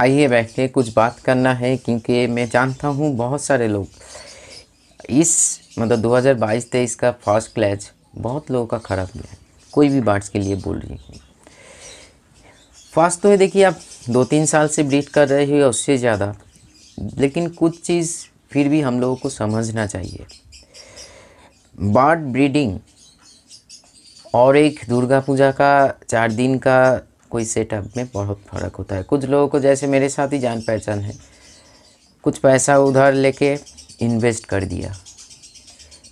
आइए बैठिए कुछ बात करना है क्योंकि मैं जानता हूँ बहुत सारे लोग इस मतलब 2022-23 का फर्स्ट क्लैच बहुत लोगों का ख़राब गया है कोई भी बार्ड्स के लिए बोल रही हूँ फर्स्ट तो है देखिए आप दो तीन साल से ब्रीड कर रहे हो उससे ज़्यादा लेकिन कुछ चीज़ फिर भी हम लोगों को समझना चाहिए बर्ड ब्रीडिंग और एक दुर्गा पूजा का चार दिन का कोई सेटअप में बहुत फ़र्क होता है कुछ लोगों को जैसे मेरे साथ ही जान पहचान है कुछ पैसा उधार लेके इन्वेस्ट कर दिया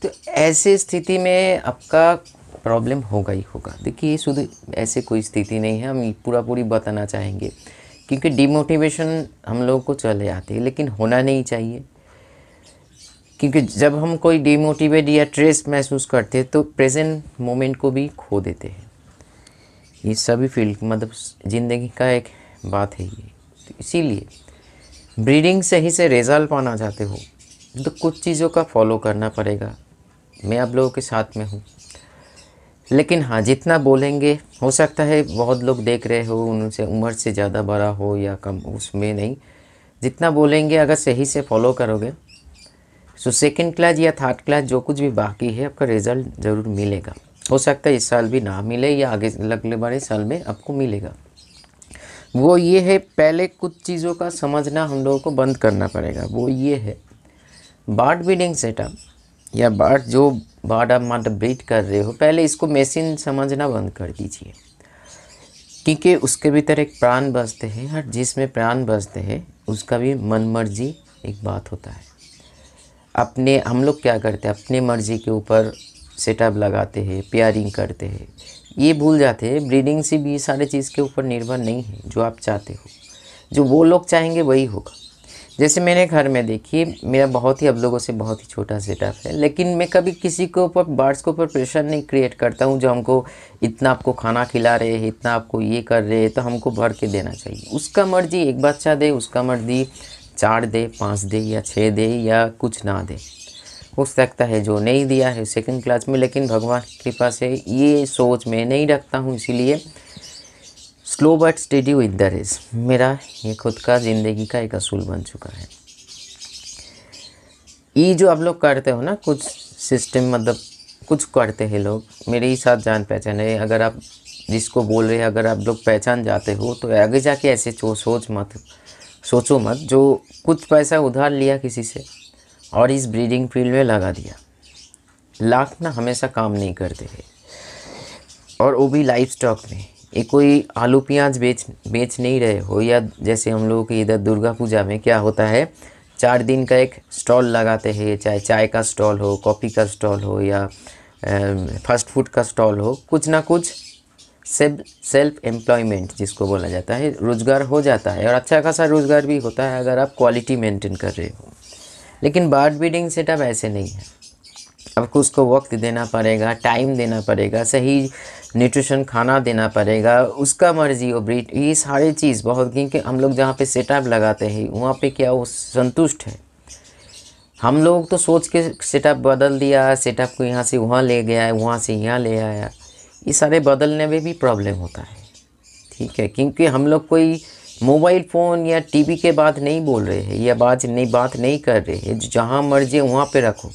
तो ऐसे स्थिति में आपका प्रॉब्लम होगा ही होगा देखिए ये शुद्ध ऐसे कोई स्थिति नहीं है हम पूरा पूरी बताना चाहेंगे क्योंकि डिमोटिवेशन हम लोगों को चले आते हैं लेकिन होना नहीं चाहिए क्योंकि जब हम कोई डिमोटिवेट या ट्रेस महसूस करते हैं तो प्रेजेंट मोमेंट को भी खो देते हैं ये सभी फील्ड मतलब ज़िंदगी का एक बात है ये तो इसीलिए ब्रीडिंग से ही से रिजल्ट पाना चाहते हो तो कुछ चीज़ों का फॉलो करना पड़ेगा मैं आप लोगों के साथ में हूँ लेकिन हाँ जितना बोलेंगे हो सकता है बहुत लोग देख रहे हो उनसे उम्र से ज़्यादा बड़ा हो या कम उसमें नहीं जितना बोलेंगे अगर सही से फॉलो करोगे तो सेकेंड क्लास या थर्ड क्लास जो कुछ भी बाकी है आपका रिज़ल्ट ज़रूर मिलेगा हो सकता है इस साल भी ना मिले या आगे अगले बड़े साल में आपको मिलेगा वो ये है पहले कुछ चीज़ों का समझना हम लोगों को बंद करना पड़ेगा वो ये है बार्ड ब्रीडिंग सेटअप या बार्ड जो बार्ड आप मतलब ब्रीड कर रहे हो पहले इसको मशीन समझना बंद कर दीजिए क्योंकि उसके भीतर एक प्राण बसते हैं हर जिसमें प्राण बसते हैं उसका भी मन मर्जी एक बात होता है अपने हम लोग क्या करते हैं अपने मर्जी के ऊपर सेटअप लगाते हैं पेयरिंग करते हैं ये भूल जाते हैं ब्रीडिंग से भी सारे चीज़ के ऊपर निर्भर नहीं है जो आप चाहते हो जो वो लोग चाहेंगे वही होगा जैसे मैंने घर में देखिए मेरा बहुत ही अब लोगों से बहुत ही छोटा सेटअप है लेकिन मैं कभी किसी के ऊपर बर्ड्स के ऊपर प्रेशर नहीं क्रिएट करता हूँ जो हमको इतना आपको खाना खिला रहे हैं इतना आपको ये कर रहे हैं तो हमको भर के देना चाहिए उसका मर्जी एक बच्चा दे उसका मर्जी चार दे पाँच दे या छः दे या कुछ ना दे हो सकता है जो नहीं दिया है सेकंड क्लास में लेकिन भगवान की कृपा से ये सोच मैं नहीं रखता हूँ इसीलिए slow but study with the race मेरा ये खुद का ज़िंदगी का एक असूल बन चुका है ये जो आप लोग करते हो ना कुछ सिस्टम मतलब कुछ करते हैं लोग मेरे ही साथ जान पहचान है अगर आप जिसको बोल रहे हैं अगर आप लोग पहचान जाते हो तो आगे जाके ऐसे सोच मत सोचो मत जो कुछ पैसा उधार लिया किसी से और इस ब्रीडिंग फील्ड में लगा दिया लाख ना हमेशा काम नहीं करते हैं और वो भी लाइफ स्टॉक में ये कोई आलू प्याज बेच बेच नहीं रहे हो या जैसे हम लोगों के इधर दुर्गा पूजा में क्या होता है चार दिन का एक स्टॉल लगाते हैं चाहे चाय का स्टॉल हो कॉफ़ी का स्टॉल हो या फास्ट फूड का स्टॉल हो कुछ ना कुछ सेल्फ सेल्फ एम्प्लॉयमेंट जिसको बोला जाता है रोज़गार हो जाता है और अच्छा खासा रोज़गार भी होता है अगर आप क्वालिटी मेंटेन कर रहे हो लेकिन बर्ड ब्रीडिंग सेटअप ऐसे नहीं है आपको उसको वक्त देना पड़ेगा टाइम देना पड़ेगा सही न्यूट्रिशन खाना देना पड़ेगा उसका मर्जी और ब्रीड ये सारी चीज़ बहुत क्योंकि हम लोग जहाँ पे सेटअप लगाते हैं वहाँ पे क्या वो संतुष्ट है हम लोग तो सोच के सेटअप बदल दिया सेटअप को यहाँ से वहाँ ले गया है वहाँ से यहाँ ले आया ये सारे बदलने में भी प्रॉब्लम होता है ठीक है क्योंकि हम लोग कोई मोबाइल फ़ोन या टीवी के बात नहीं बोल रहे हैं या बात नहीं बात नहीं कर रहे हैं जहाँ मर्जी वहाँ पे रखो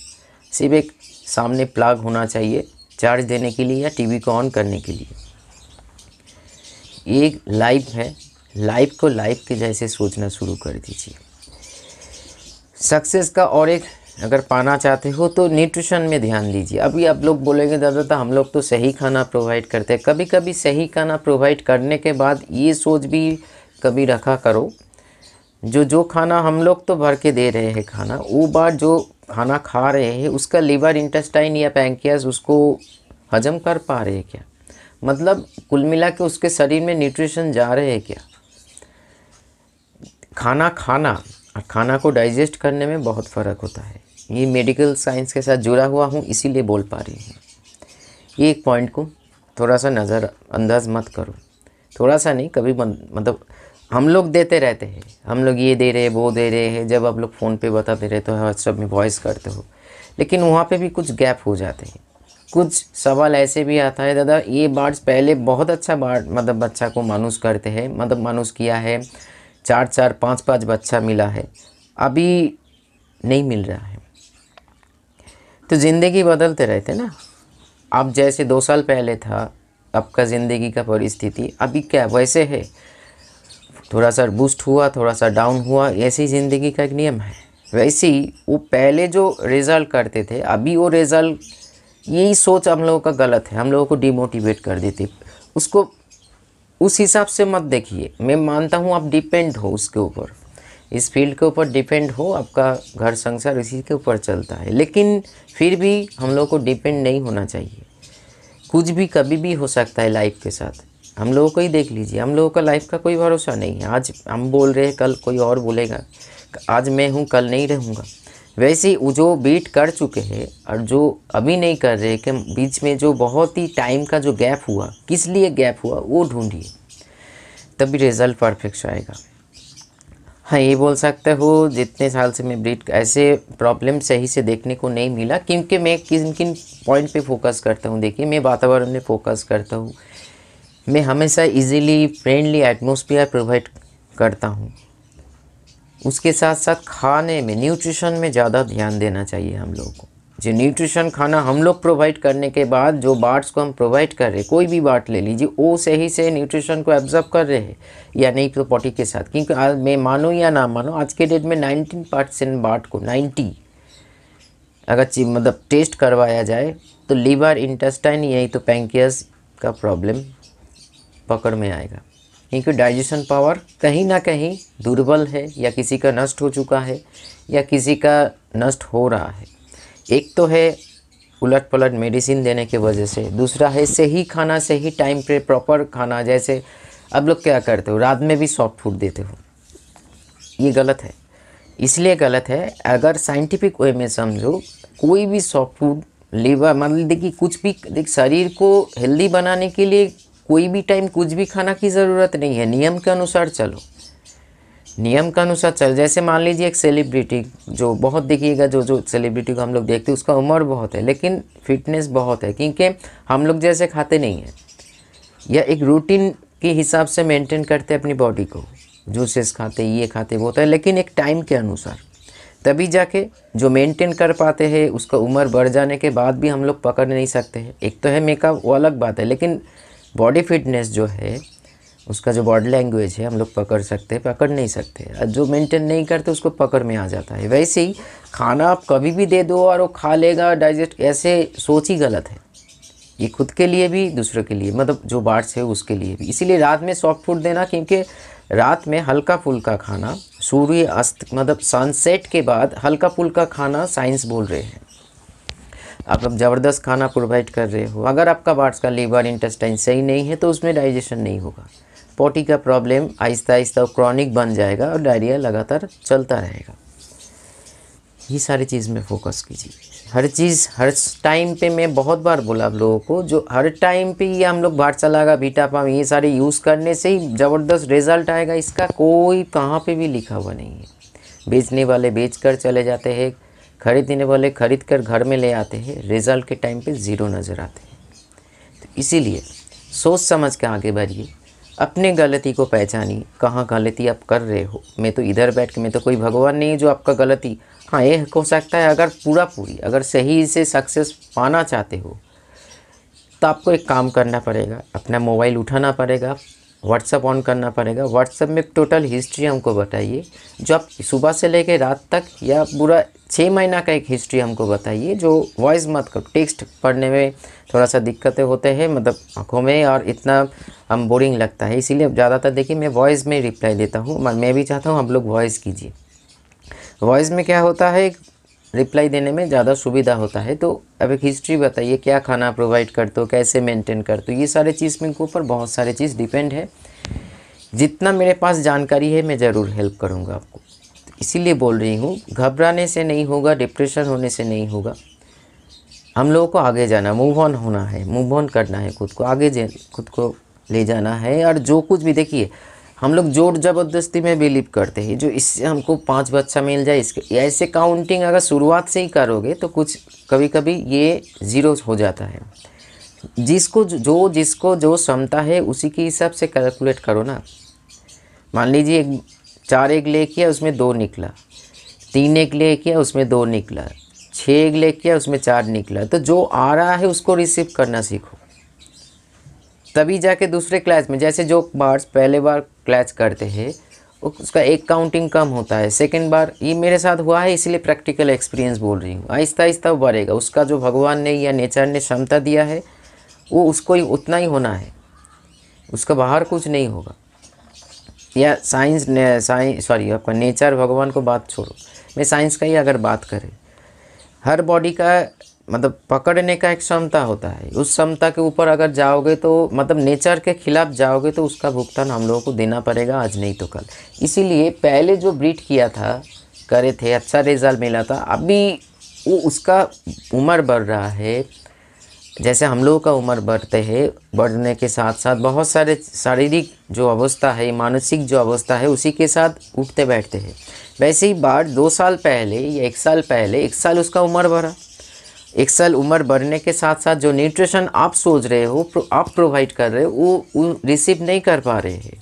सिर्फ एक सामने प्लाग होना चाहिए चार्ज देने के लिए या टीवी को ऑन करने के लिए एक लाइफ है लाइफ को लाइफ के जैसे सोचना शुरू कर दीजिए सक्सेस का और एक अगर पाना चाहते हो तो न्यूट्रिशन में ध्यान दीजिए अभी आप लोग बोलेंगे दादा तो हम लोग तो सही खाना प्रोवाइड करते हैं कभी कभी सही खाना प्रोवाइड करने के बाद ये सोच भी कभी रखा करो जो जो खाना हम लोग तो भर के दे रहे हैं खाना वो बार जो खाना खा रहे हैं उसका लीवर इंटेस्टाइन या पैंकियास उसको हजम कर पा रहे हैं क्या मतलब कुल मिला के उसके शरीर में न्यूट्रिशन जा रहे हैं क्या खाना खाना और खाना को डाइजेस्ट करने में बहुत फ़र्क होता है ये मेडिकल साइंस के साथ जुड़ा हुआ हूँ इसीलिए बोल पा रही हूँ ये एक पॉइंट को थोड़ा सा नज़र अंदाज मत करो थोड़ा सा नहीं कभी मतलब हम लोग देते रहते हैं हम लोग ये दे रहे हैं वो दे रहे हैं जब आप लोग फ़ोन पे बताते रहते हो व्हाट्सअप में वॉइस करते हो लेकिन वहाँ पे भी कुछ गैप हो जाते हैं कुछ सवाल ऐसे भी आता है दादा ये बार्ड्स पहले बहुत अच्छा बार्ड मतलब बच्चा को मानूस करते हैं मतलब मानूस किया है चार चार पाँच पाँच बच्चा मिला है अभी नहीं मिल रहा है तो ज़िंदगी बदलते रहते ना आप जैसे दो साल पहले था आपका ज़िंदगी का परिस्थिति अभी क्या वैसे है थोड़ा सा बूस्ट हुआ थोड़ा सा डाउन हुआ ऐसे ही ज़िंदगी का एक नियम है वैसे ही वो पहले जो रिज़ल्ट करते थे अभी वो रिज़ल्ट यही सोच हम लोगों का गलत है हम लोगों को डिमोटिवेट कर देती उसको उस हिसाब से मत देखिए मैं मानता हूँ आप डिपेंड हो उसके ऊपर इस फील्ड के ऊपर डिपेंड हो आपका घर संसार इसी के ऊपर चलता है लेकिन फिर भी हम लोग को डिपेंड नहीं होना चाहिए कुछ भी कभी भी हो सकता है लाइफ के साथ हम लोगों को ही देख लीजिए हम लोगों का लाइफ का कोई भरोसा नहीं है आज हम बोल रहे हैं कल कोई और बोलेगा आज मैं हूँ कल नहीं रहूँगा वैसे ही जो बीट कर चुके हैं और जो अभी नहीं कर रहे कि बीच में जो बहुत ही टाइम का जो गैप हुआ किस लिए गैप हुआ वो ढूंढिए तभी रिज़ल्ट परफेक्ट आएगा हाँ ये बोल सकते हो जितने साल से मैं ब्रीड ऐसे प्रॉब्लम सही से देखने को नहीं मिला क्योंकि मैं किन किन पॉइंट पे फोकस करता हूँ देखिए मैं वातावरण में फ़ोकस करता हूँ मैं हमेशा इजीली फ्रेंडली एटमोसफियर प्रोवाइड करता हूँ उसके साथ साथ खाने में न्यूट्रिशन में ज़्यादा ध्यान देना चाहिए हम लोगों को जो न्यूट्रिशन खाना हम लोग प्रोवाइड करने के बाद जो बाट्स को हम प्रोवाइड कर रहे कोई भी बाट ले लीजिए वो सही से न्यूट्रिशन को एब्जॉर्व कर रहे हैं या नहीं तो पॉटी के साथ क्योंकि आज मैं मानूँ या ना मानूँ आज के डेट में नाइनटीन परसेंट बाट को नाइन्टी अगर मतलब टेस्ट करवाया जाए तो लीवर इंटेस्टाइन यही तो पैंकियस का प्रॉब्लम पकड़ में आएगा क्योंकि डाइजेशन पावर कहीं ना कहीं दुर्बल है या किसी का नष्ट हो चुका है या किसी का नष्ट हो रहा है एक तो है उलट पलट मेडिसिन देने के वजह से दूसरा है सही खाना सही टाइम पे प्रॉपर खाना जैसे अब लोग क्या करते हो रात में भी सॉफ्ट फूड देते हो ये गलत है इसलिए गलत है अगर साइंटिफिक वे में समझो कोई भी सॉफ्ट फूड लीवर मतलब देखिए कुछ भी देख शरीर को हेल्दी बनाने के लिए कोई भी टाइम कुछ भी खाना की ज़रूरत नहीं है नियम के अनुसार चलो नियम के अनुसार चल जैसे मान लीजिए एक सेलिब्रिटी जो बहुत देखिएगा जो जो सेलिब्रिटी को हम लोग देखते हैं उसका उम्र बहुत है लेकिन फिटनेस बहुत है क्योंकि हम लोग जैसे खाते नहीं हैं या एक रूटीन के हिसाब से मेंटेन करते हैं अपनी बॉडी को जूसेस खाते ये खाते वो होता है लेकिन एक टाइम के अनुसार तभी जाके जो मेंटेन कर पाते हैं उसका उम्र बढ़ जाने के बाद भी हम लोग पकड़ नहीं सकते हैं एक तो है मेकअप वो अलग बात है लेकिन बॉडी फिटनेस जो है उसका जो बॉडी लैंग्वेज है हम लोग पकड़ सकते हैं पकड़ नहीं सकते जो मेंटेन नहीं करते उसको पकड़ में आ जाता है वैसे ही खाना आप कभी भी दे दो और वो खा लेगा डाइजेस्ट ऐसे सोच ही गलत है ये खुद के लिए भी दूसरों के लिए मतलब जो बाट्स है उसके लिए भी इसीलिए रात में सॉफ्ट फूड देना क्योंकि रात में हल्का फुल्का खाना सूर्य अस्त मतलब सनसेट के बाद हल्का फुल्का खाना साइंस बोल रहे हैं आप अब ज़बरदस्त खाना प्रोवाइड कर रहे हो अगर आपका बाट्स का लीवर इंटेस्टाइन सही नहीं है तो उसमें डाइजेशन नहीं होगा पोटी का प्रॉब्लम आहिस्ता आहिस्ता क्रॉनिक बन जाएगा और डायरिया लगातार चलता रहेगा ये सारी चीज़ में फोकस कीजिए हर चीज़ हर टाइम पे मैं बहुत बार बोला आप लोगों को जो हर टाइम पे ये हम लोग बाट भाटसलागा बीटापाम ये सारे यूज़ करने से ही ज़बरदस्त रिजल्ट आएगा इसका कोई कहाँ पे भी लिखा हुआ नहीं है बेचने वाले बेच कर चले जाते हैं खरीदने वाले खरीद कर घर में ले आते हैं रिज़ल्ट के टाइम पे ज़ीरो नज़र आते हैं तो इसीलिए सोच समझ के आगे बढ़िए अपने गलती को पहचानिए कहाँ गलती आप कर रहे हो मैं तो इधर बैठ के मैं तो कोई भगवान नहीं है जो आपका गलती हाँ ये हो सकता है अगर पूरा पूरी अगर सही से सक्सेस पाना चाहते हो तो आपको एक काम करना पड़ेगा अपना मोबाइल उठाना पड़ेगा व्हाट्सअप ऑन करना पड़ेगा व्हाट्सअप में टोटल हिस्ट्री हमको बताइए जो आप सुबह से लेकर रात तक या पूरा छः महीना का एक हिस्ट्री हमको बताइए जो वॉइस मत कर टेक्स्ट पढ़ने में थोड़ा सा दिक्कतें होते हैं मतलब आँखों में और इतना हम बोरिंग लगता है इसीलिए ज़्यादातर देखिए मैं वॉइस में रिप्लाई देता हूँ मैं भी चाहता हूँ आप लोग वॉइस कीजिए वॉइस में क्या होता है रिप्लाई देने में ज़्यादा सुविधा होता है तो अब एक हिस्ट्री बताइए क्या खाना प्रोवाइड करते हो कैसे मेंटेन करते हो ये सारे चीज़ मेरे ऊपर बहुत सारे चीज़ डिपेंड है जितना मेरे पास जानकारी है मैं ज़रूर हेल्प करूँगा आपको तो इसीलिए बोल रही हूँ घबराने से नहीं होगा डिप्रेशन होने से नहीं होगा हम लोगों को आगे जाना मूव ऑन होना है मूव ऑन करना है खुद को आगे खुद को ले जाना है और जो कुछ भी देखिए हम लोग जोर ज़बरदस्ती में बिलीव करते हैं जो इससे हमको पाँच बच्चा मिल जाए इसके ऐसे काउंटिंग अगर शुरुआत से ही करोगे तो कुछ कभी कभी ये ज़ीरो हो जाता है जिसको जो जिसको जो क्षमता है उसी के हिसाब से कैलकुलेट करो ना मान लीजिए एक चार एक ले किया उसमें दो निकला तीन एक ले किया उसमें दो निकला छः एक ले किया उसमें चार निकला तो जो आ रहा है उसको रिसीव करना सीखो तभी जाके दूसरे क्लैच में जैसे जो बार्स पहले बार क्लैच करते हैं उसका एक काउंटिंग कम होता है सेकेंड बार ये मेरे साथ हुआ है इसलिए प्रैक्टिकल एक्सपीरियंस बोल रही हूँ आहिस्ता आहिस्ता बढ़ेगा उसका जो भगवान ने या नेचर ने क्षमता दिया है वो उसको ही उतना ही होना है उसका बाहर कुछ नहीं होगा या साइंस ने साइंस सॉरी आपका नेचर भगवान को बात छोड़ो मैं साइंस का ही अगर बात करें हर बॉडी का मतलब पकड़ने का एक क्षमता होता है उस क्षमता के ऊपर अगर जाओगे तो मतलब नेचर के खिलाफ जाओगे तो उसका भुगतान हम लोगों को देना पड़ेगा आज नहीं तो कल इसीलिए पहले जो ब्रीड किया था करे थे अच्छा रिजल्ट मिला था अभी वो उसका उम्र बढ़ रहा है जैसे हम लोगों का उम्र बढ़ते हैं बढ़ने के साथ साथ बहुत सारे शारीरिक जो अवस्था है मानसिक जो अवस्था है उसी के साथ उठते बैठते हैं वैसे ही बाढ़ दो साल पहले या एक साल पहले एक साल उसका उम्र बढ़ा एक साल उम्र बढ़ने के साथ साथ जो न्यूट्रिशन आप सोच रहे हो आप प्रोवाइड कर रहे हो वो रिसीव नहीं कर पा रहे हैं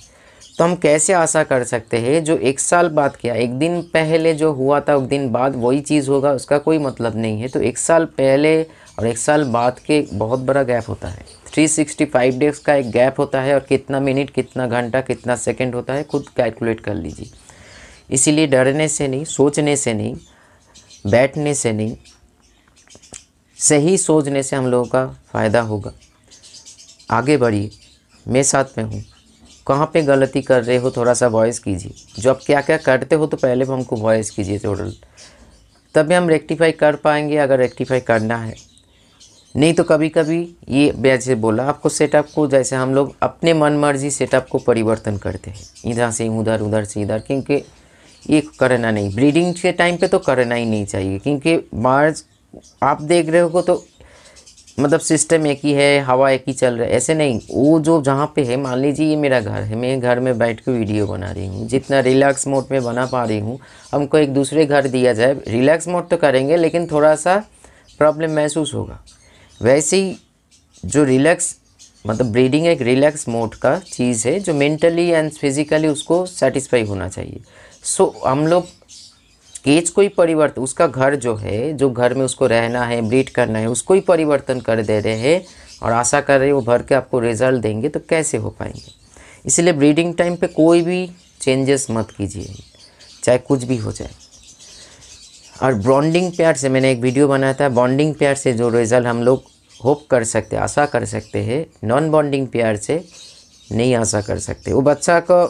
तो हम कैसे आशा कर सकते हैं जो एक साल बाद क्या एक दिन पहले जो हुआ था एक दिन बाद वही चीज़ होगा उसका कोई मतलब नहीं है तो एक साल पहले और एक साल बाद के बहुत बड़ा गैप होता है 365 डेज का एक गैप होता है और कितना मिनट कितना घंटा कितना सेकंड होता है खुद कैलकुलेट कर लीजिए इसीलिए डरने से नहीं सोचने से नहीं बैठने से नहीं सही सोचने से हम लोगों का फ़ायदा होगा आगे बढ़िए मैं साथ में हूँ कहाँ पे गलती कर रहे हो थोड़ा सा वॉइस कीजिए जो आप क्या क्या करते हो तो पहले भी हमको वॉइस कीजिए टोटल तभी हम रेक्टिफाई कर पाएंगे अगर रेक्टिफाई करना है नहीं तो कभी कभी ये जैसे बोला आपको सेटअप को जैसे हम लोग अपने मन मर्जी सेटअप को परिवर्तन करते हैं इधर से उधर उधर से इधर क्योंकि ये करना नहीं ब्रीडिंग के टाइम पे तो करना ही नहीं चाहिए क्योंकि मार्च आप देख रहे हो तो मतलब सिस्टम एक ही है हवा एक ही चल रहा है ऐसे नहीं वो जो जहाँ पे है मान लीजिए ये मेरा घर है मैं घर में बैठ के वीडियो बना रही हूँ जितना रिलैक्स मोड में बना पा रही हूँ हमको एक दूसरे घर दिया जाए रिलैक्स मोड तो करेंगे लेकिन थोड़ा सा प्रॉब्लम महसूस होगा वैसे ही जो रिलैक्स मतलब ब्रीडिंग एक रिलैक्स मोड का चीज़ है जो मेंटली एंड फिज़िकली उसको सेटिस्फाई होना चाहिए सो so, हम लोग एज को ही परिवर्तन उसका घर जो है जो घर में उसको रहना है ब्रीड करना है उसको ही परिवर्तन कर दे रहे हैं और आशा कर रहे हैं वो भर के आपको रिजल्ट देंगे तो कैसे हो पाएंगे इसलिए ब्रीडिंग टाइम पे कोई भी चेंजेस मत कीजिए चाहे कुछ भी हो जाए और बॉन्डिंग प्यार से मैंने एक वीडियो बनाया था बॉन्डिंग प्यार से जो रिज़ल्ट हम लोग होप कर सकते आशा कर सकते हैं नॉन बॉन्डिंग प्यार से नहीं आशा कर सकते वो बच्चा का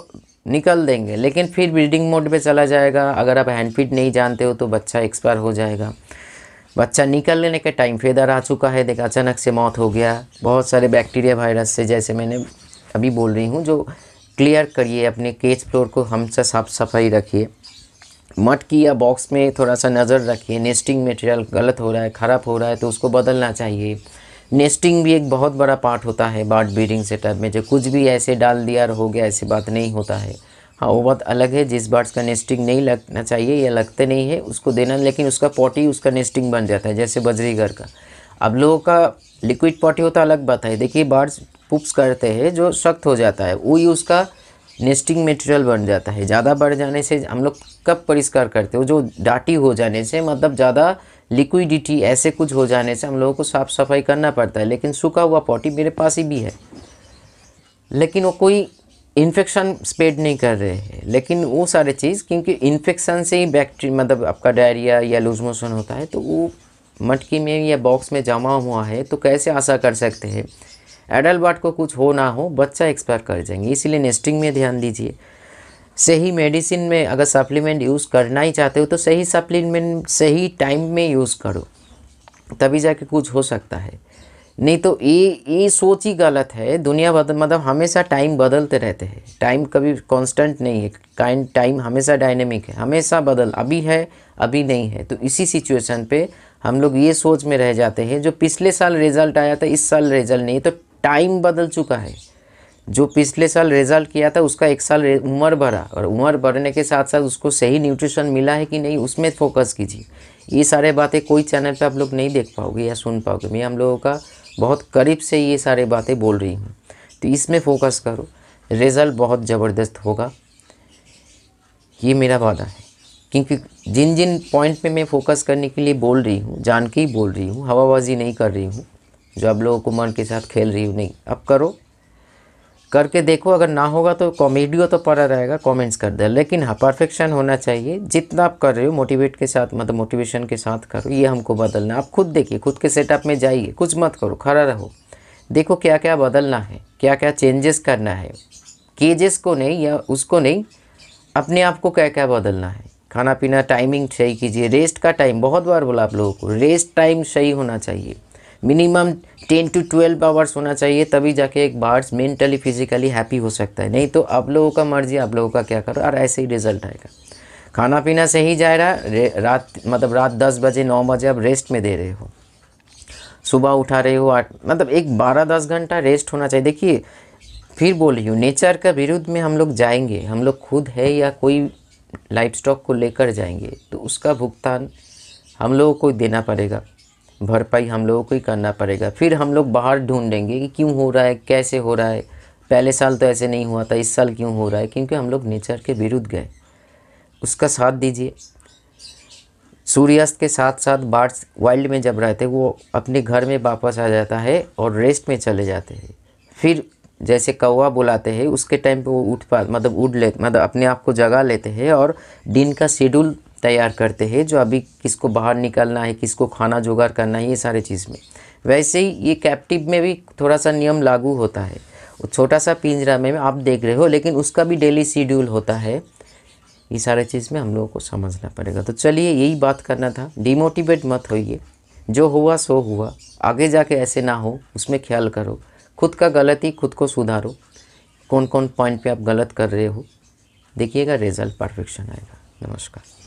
निकल देंगे लेकिन फिर बिल्डिंग मोड पे चला जाएगा अगर आप हैंड फीड नहीं जानते हो तो बच्चा एक्सपायर हो जाएगा बच्चा निकल लेने के टाइम फेदर आ चुका है देखा अचानक से मौत हो गया बहुत सारे बैक्टीरिया वायरस से जैसे मैंने अभी बोल रही हूँ जो क्लियर करिए अपने केच फ्लोर को हमसे साफ सफाई रखिए मटकी या बॉक्स में थोड़ा सा नज़र रखिए नेस्टिंग मटेरियल गलत हो रहा है ख़राब हो रहा है तो उसको बदलना चाहिए नेस्टिंग भी एक बहुत बड़ा पार्ट होता है बार्ड ब्रीडिंग सेटअप में जो कुछ भी ऐसे डाल दिया और हो गया ऐसी बात नहीं होता है हाँ वो बात अलग है जिस बार्ड्स का नेस्टिंग नहीं लगना चाहिए या लगते नहीं है उसको देना लेकिन उसका पॉटी उसका नेस्टिंग बन जाता है जैसे बजरी घर का अब लोगों का लिक्विड पॉटी होता अलग बात है देखिए बार्ड्स पुप्स करते हैं जो सख्त हो जाता है वही उसका नेस्टिंग मटेरियल बन जाता है ज़्यादा बढ़ जाने से हम लोग कब परिष्कार करते हो जो डाटी हो जाने से मतलब ज़्यादा लिक्विडिटी ऐसे कुछ हो जाने से हम लोगों को साफ़ सफाई करना पड़ता है लेकिन सूखा हुआ पॉटी मेरे पास ही भी है लेकिन वो कोई इन्फेक्शन स्प्रेड नहीं कर रहे हैं लेकिन वो सारे चीज़ क्योंकि इन्फेक्शन से ही बैक्टीरिया मतलब आपका डायरिया या लूज मोशन होता है तो वो मटकी में या बॉक्स में जमा हुआ है तो कैसे आशा कर सकते हैं एडल्ट को कुछ हो ना हो बच्चा एक्सपायर कर जाएंगे इसीलिए नेस्टिंग में ध्यान दीजिए सही मेडिसिन में अगर सप्लीमेंट यूज़ करना ही चाहते हो तो सही सप्लीमेंट सही टाइम में यूज़ करो तभी जाके कुछ हो सकता है नहीं तो ये ये सोच ही गलत है दुनिया बदल मतलब हमेशा टाइम बदलते रहते हैं टाइम कभी कांस्टेंट नहीं है काइंड टाइम हमेशा डायनेमिक है हमेशा बदल अभी है अभी नहीं है तो इसी सिचुएशन पे हम लोग ये सोच में रह जाते हैं जो पिछले साल रिज़ल्ट आया था इस साल रिज़ल्ट नहीं तो टाइम बदल चुका है जो पिछले साल रिजल्ट किया था उसका एक साल उम्र बढ़ा और उम्र बढ़ने के साथ साथ उसको सही न्यूट्रिशन मिला है कि नहीं उसमें फोकस कीजिए ये सारे बातें कोई चैनल पे आप लोग नहीं देख पाओगे या सुन पाओगे मैं हम लोगों का बहुत करीब से ये सारे बातें बोल रही हूँ तो इसमें फोकस करो रिज़ल्ट बहुत ज़बरदस्त होगा ये मेरा वादा है क्योंकि जिन जिन पॉइंट पे मैं फोकस करने के लिए बोल रही हूँ जान के ही बोल रही हूँ हवाबाजी नहीं कर रही हूँ जो आप लोगों को मन के साथ खेल रही हूँ नहीं अब करो करके देखो अगर ना होगा तो कॉमेडियो तो पड़ा रहेगा कमेंट्स कर दे लेकिन हाँ परफेक्शन होना चाहिए जितना आप कर रहे हो मोटिवेट के साथ मतलब मोटिवेशन के साथ करो ये हमको बदलना आप खुद देखिए खुद के सेटअप में जाइए कुछ मत करो खड़ा रहो देखो क्या क्या बदलना है क्या क्या चेंजेस करना है केजेस को नहीं या उसको नहीं अपने आप को क्या क्या बदलना है खाना पीना टाइमिंग सही कीजिए रेस्ट का टाइम बहुत बार बोला आप लोगों को रेस्ट टाइम सही होना चाहिए minimum ten to twelve hours होना चाहिए तभी जाके एक बार्स मेंटली फिजिकली हैप्पी हो सकता है नहीं तो आप लोगों का मर्जी आप लोगों का क्या करो और ऐसे ही रिजल्ट आएगा खाना पीना से ही जा रहा रात मतलब रात दस बजे नौ बजे आप रेस्ट में दे रहे हो सुबह उठा रहे हो आठ मतलब एक बारह दस घंटा रेस्ट होना चाहिए देखिए फिर बोल रही हूँ नेचर का विरुद्ध में हम लोग जाएंगे हम लोग खुद है या कोई लाइफ स्टॉक को लेकर जाएंगे तो उसका भुगतान हम लोगों को देना पड़ेगा भरपाई हम लोगों को ही करना पड़ेगा फिर हम लोग बाहर ढूंढेंगे कि क्यों हो रहा है कैसे हो रहा है पहले साल तो ऐसे नहीं हुआ था इस साल क्यों हो रहा है क्योंकि हम लोग नेचर के विरुद्ध गए उसका साथ दीजिए सूर्यास्त के साथ साथ बाढ़ वाइल्ड में जब रहते वो अपने घर में वापस आ जाता है और रेस्ट में चले जाते हैं फिर जैसे कौवा बुलाते हैं उसके टाइम पे वो उठ पा मतलब उड़ ले मतलब अपने आप को जगा लेते हैं और दिन का शेड्यूल तैयार करते हैं जो अभी किसको बाहर निकलना है किसको खाना जुगाड़ करना है ये सारे चीज़ में वैसे ही ये कैप्टिव में भी थोड़ा सा नियम लागू होता है छोटा सा पिंजरा में आप देख रहे हो लेकिन उसका भी डेली शेड्यूल होता है ये सारे चीज़ में हम लोगों को समझना पड़ेगा तो चलिए यही बात करना था डिमोटिवेट मत होइए जो हुआ सो हुआ आगे जाके ऐसे ना हो उसमें ख्याल करो खुद का गलती खुद को सुधारो कौन कौन पॉइंट पे आप गलत कर रहे हो देखिएगा रिजल्ट परफेक्शन आएगा नमस्कार